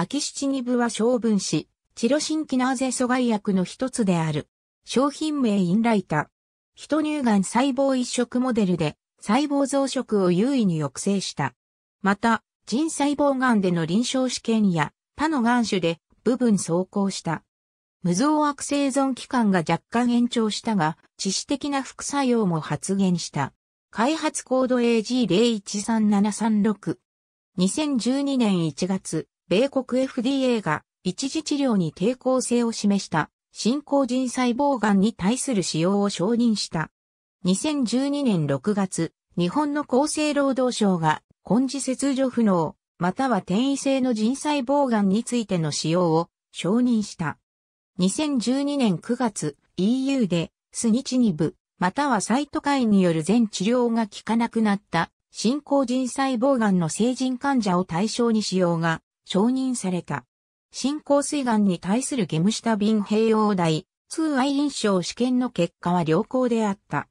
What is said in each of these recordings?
秋七二部は小分子、チロシンキナーゼ阻害薬の一つである。商品名インライタ。人乳がん細胞移植モデルで細胞増殖を優位に抑制した。また、腎細胞がんでの臨床試験や他のがん種で部分走行した。無造悪生存期間が若干延長したが、致死的な副作用も発現した。開発コード AG013736。2012年1月、米国 FDA が一時治療に抵抗性を示した新興人細胞癌に対する使用を承認した。2012年6月、日本の厚生労働省が根治切除不能、または転移性の人細胞癌についての使用を承認した。2012年9月、EU でスニチニブ、またはサイトカインによる全治療が効かなくなった新興人細胞癌の成人患者を対象に使用が承認された。進行水癌に対するゲムシタビン併用大、通愛臨床試験の結果は良好であった。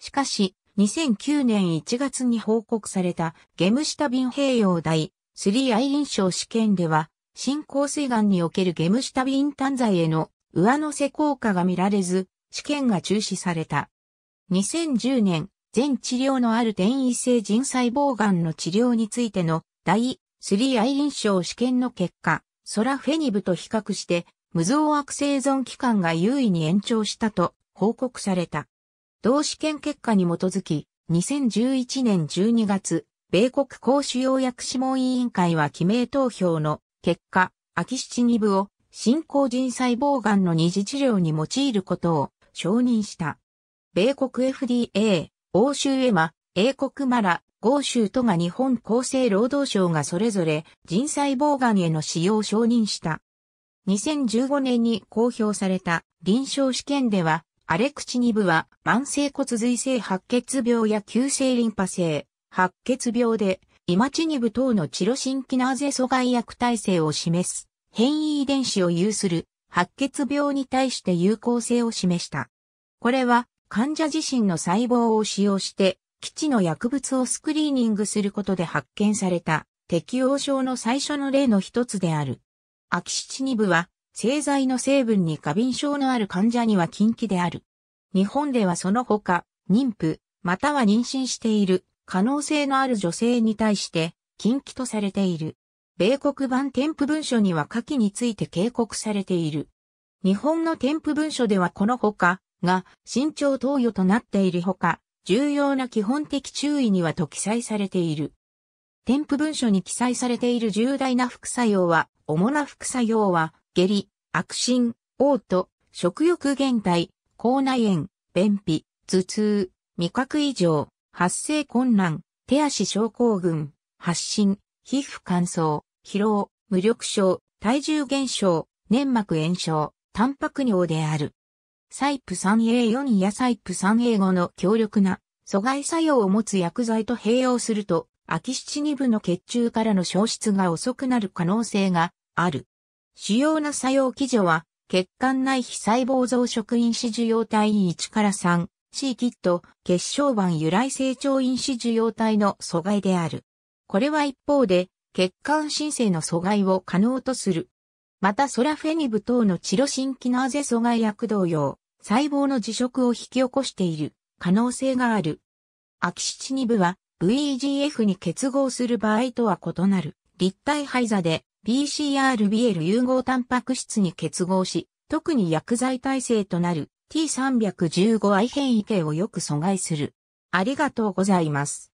しかし、2009年1月に報告されたゲムシタビン併用大、3愛臨床試験では、進行水癌におけるゲムシタビン単剤への上乗せ効果が見られず、試験が中止された。2010年、全治療のある転移性腎細胞癌の治療についての第スリーアイリン症試験の結果、ソラフェニブと比較して、無増悪生存期間が優位に延長したと報告された。同試験結果に基づき、2011年12月、米国公主要薬諮問委員会は記名投票の結果、アキシチニブを新興人細胞癌の二次治療に用いることを承認した。米国 FDA、欧州エマ、英国マラ、豪州都が日本厚生労働省がそれぞれ人細胞癌への使用を承認した。2015年に公表された臨床試験では、アレクチニブは慢性骨髄性白血病や急性リンパ性白血病で、イマチニブ等のチロシンキナーゼ阻害薬耐性を示す変異遺伝子を有する白血病に対して有効性を示した。これは患者自身の細胞を使用して基地の薬物をスクリーニングすることで発見された適応症の最初の例の一つである。アキシチニブは製剤の成分に過敏症のある患者には禁忌である。日本ではその他、妊婦、または妊娠している可能性のある女性に対して禁忌とされている。米国版添付文書には下記について警告されている。日本の添付文書ではこのほかが慎重投与となっているほか、重要な基本的注意にはと記載されている。添付文書に記載されている重大な副作用は、主な副作用は、下痢、悪心、嘔吐、食欲減退、口内炎、便秘、頭痛、味覚異常、発生困難、手足症候群、発疹、皮膚乾燥、疲労、無力症、体重減少、粘膜炎症、タンパク尿である。サイプ 3A4 やサイプ 3A5 の強力な阻害作用を持つ薬剤と併用すると、アキシチニブの血中からの消失が遅くなる可能性がある。主要な作用基準は、血管内非細胞増殖因子受容体1から 3C キット、血小板由来成長因子受容体の阻害である。これは一方で、血管新生の阻害を可能とする。またソラフェニブ等のチロシンキナーゼ阻害薬同様、細胞の辞職を引き起こしている可能性がある。アキシチニブは VEGF に結合する場合とは異なる立体配座で BCRBL 融合タンパク質に結合し、特に薬剤耐性となる T315I 変異系をよく阻害する。ありがとうございます。